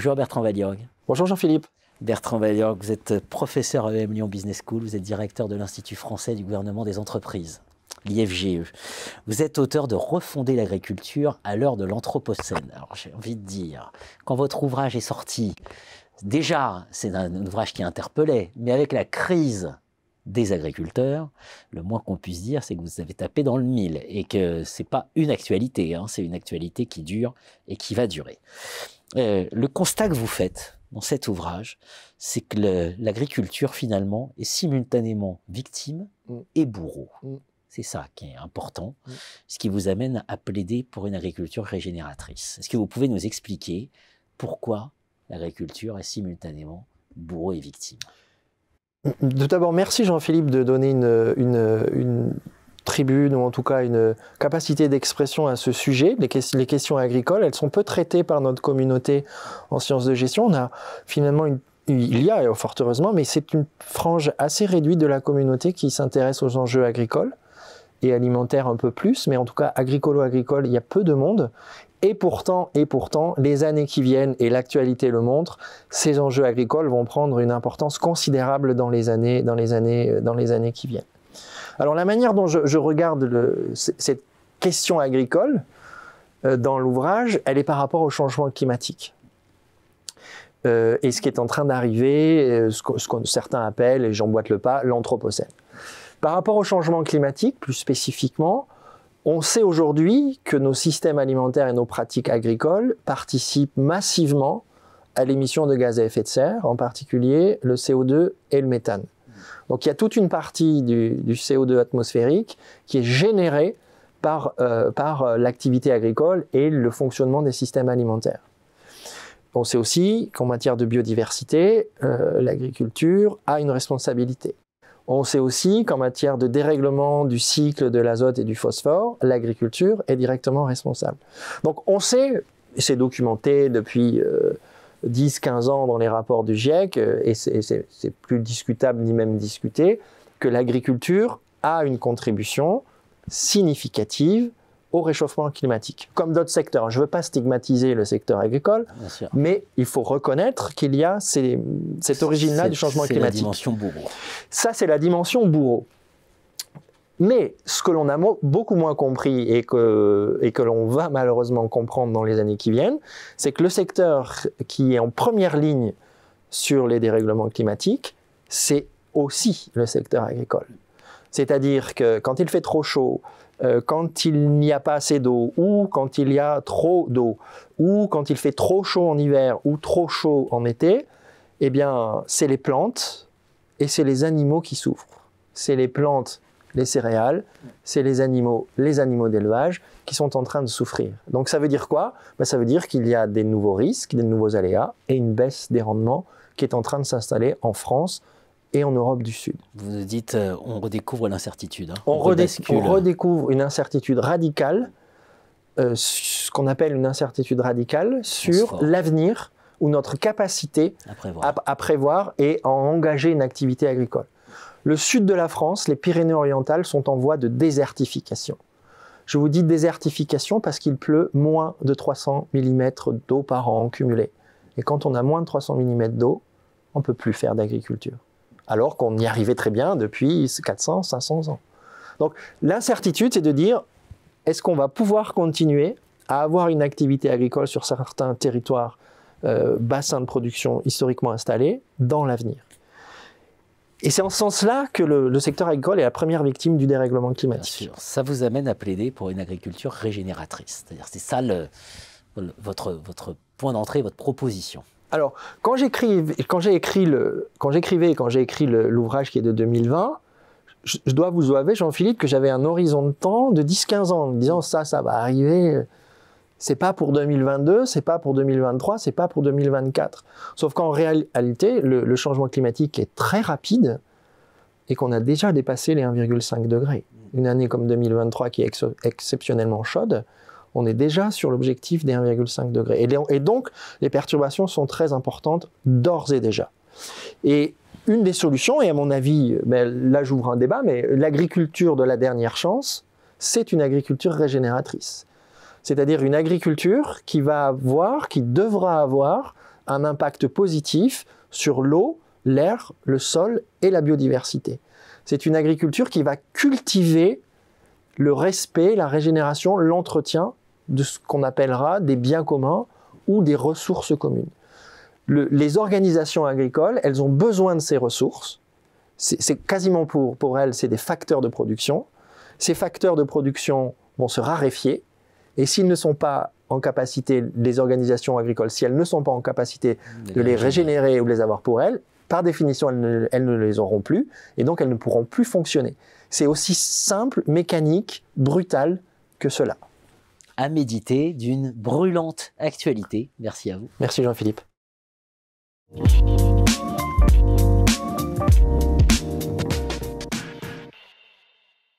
Bonjour Bertrand Valliorg. Bonjour Jean-Philippe. Bertrand Valliorg, vous êtes professeur à EM Lyon Business School, vous êtes directeur de l'Institut français du gouvernement des entreprises, l'IFGE. Vous êtes auteur de Refonder l'agriculture à l'heure de l'Anthropocène. Alors j'ai envie de dire, quand votre ouvrage est sorti, déjà c'est un ouvrage qui interpellait, mais avec la crise des agriculteurs, le moins qu'on puisse dire, c'est que vous avez tapé dans le mille et que ce n'est pas une actualité, hein, c'est une actualité qui dure et qui va durer. Euh, le constat que vous faites dans cet ouvrage, c'est que l'agriculture, finalement, est simultanément victime mm. et bourreau. Mm. C'est ça qui est important, mm. ce qui vous amène à plaider pour une agriculture régénératrice. Est-ce que vous pouvez nous expliquer pourquoi l'agriculture est simultanément bourreau et victime euh, euh, Tout d'abord, merci Jean-Philippe de donner une, une tribune ou en tout cas une capacité d'expression à ce sujet. Les, les, questions agricoles, elles sont peu traitées par notre communauté en sciences de gestion. On a finalement une, il y a, fort heureusement, mais c'est une frange assez réduite de la communauté qui s'intéresse aux enjeux agricoles et alimentaires un peu plus, mais en tout cas agricolo-agricole, il y a peu de monde. Et pourtant, et pourtant, les années qui viennent, et l'actualité le montre, ces enjeux agricoles vont prendre une importance considérable dans les années, dans les années, dans les années qui viennent. Alors la manière dont je, regarde cette question agricole euh, dans l'ouvrage, elle est par rapport au changement climatique. Euh, et ce qui est en train d'arriver, euh, ce, que, ce certains appellent, et j'emboîte le pas, l'anthropocène. Par rapport au changement climatique, plus spécifiquement, on sait aujourd'hui que nos systèmes alimentaires et nos pratiques agricoles participent massivement à l'émission de gaz à effet de serre, en particulier le CO2 et le méthane. Donc il y a toute une partie du, CO2 atmosphérique qui est générée par, euh, par euh, l'activité agricole et le fonctionnement des systèmes alimentaires. On sait aussi qu'en matière de biodiversité, euh, l'agriculture a une responsabilité. On sait aussi qu'en matière de dérèglement du cycle de l'azote et du phosphore, l'agriculture est directement responsable. Donc on sait, c'est documenté depuis... 10-15 ans dans les rapports du GIEC, euh, et c'est plus discutable ni même discuté, que l'agriculture a une contribution significative au réchauffement climatique, comme d'autres secteurs. Je ne veux pas stigmatiser le secteur agricole, mais il faut reconnaître qu'il y a cette origine-là du changement climatique. Ça, c'est la dimension bourreau. Mais ce que l'on a beaucoup moins compris et que, et que l'on va malheureusement comprendre dans les années qui viennent, c'est que le secteur qui est en première ligne sur les dérèglements climatiques, c'est aussi le secteur agricole. C'est-à-dire que quand il fait trop chaud, euh, quand il n'y a pas assez d'eau, ou quand il y a trop d'eau, ou quand il fait trop chaud en hiver, ou trop chaud en été, eh bien, c'est les plantes et c'est les animaux qui souffrent. C'est les plantes les céréales, c'est les animaux, les animaux d'élevage qui sont en train de souffrir. Donc ça veut dire quoi ben, Ça veut dire qu'il y a des nouveaux risques, des nouveaux aléas et une baisse des rendements qui est en train de s'installer en France et en Europe du Sud. Vous dites, euh, on redécouvre l'incertitude. Hein. On, redécouvre une incertitude radicale, euh, ce qu'on appelle une incertitude radicale sur l'avenir ou notre capacité à prévoir et à engager une activité agricole le sud de la France, les Pyrénées-Orientales, sont en voie de désertification. Je vous dis désertification parce qu'il pleut moins de 300 mm d'eau par an cumulé. Et quand on a moins de 300 mm d'eau, on ne peut plus faire d'agriculture. Alors qu'on y arrivait très bien depuis 400, 500 ans. Donc l'incertitude, c'est de dire, est-ce qu'on va pouvoir continuer à avoir une activité agricole sur certains territoires, euh, bassins de production historiquement installés, dans l'avenir et c'est en ce sens-là que le, secteur agricole est la première victime du dérèglement climatique. Bien sûr. Ça vous amène à plaider pour une agriculture régénératrice. C'est-à-dire, c'est ça votre, point d'entrée, votre proposition. Alors, quand j'écrivais quand écrit quand j'écrivais, quand j'ai écrit l'ouvrage qui est de 2020, je, dois vous avouer, Jean-Philippe, que j'avais un horizon de temps de 10-15 ans, en me disant ça, ça va arriver, c'est pas pour 2022, c'est pas pour 2023, c'est pas pour 2024. Sauf qu'en réalité, le, changement climatique est très rapide et qu'on a déjà dépassé les 1,5 degrés. Une année comme 2023 qui est exceptionnellement chaude, on est déjà sur l'objectif des 1,5 degrés. Et, donc, les perturbations sont très importantes d'ores et déjà. Et une des solutions, et à mon avis, ben, là j'ouvre un débat, mais l'agriculture de la dernière chance, c'est une agriculture régénératrice c'est-à-dire une agriculture qui va avoir, qui devra avoir un impact positif sur l'eau, l'air, le sol et la biodiversité. C'est une agriculture qui va cultiver le respect, la régénération, l'entretien de ce qu'on appellera des biens communs ou des ressources communes. les organisations agricoles, elles ont besoin de ces ressources. C'est quasiment pour elles, c'est des facteurs de production. Ces facteurs de production vont se raréfier et s'ils ne sont pas en capacité, les organisations agricoles, si elles ne sont pas en capacité de, les régénérer ou de les avoir pour elles, par définition, elles ne, les auront plus, et donc elles ne pourront plus fonctionner. C'est aussi simple, mécanique, brutal que cela. À méditer d'une brûlante actualité. Merci à vous. Merci Jean-Philippe.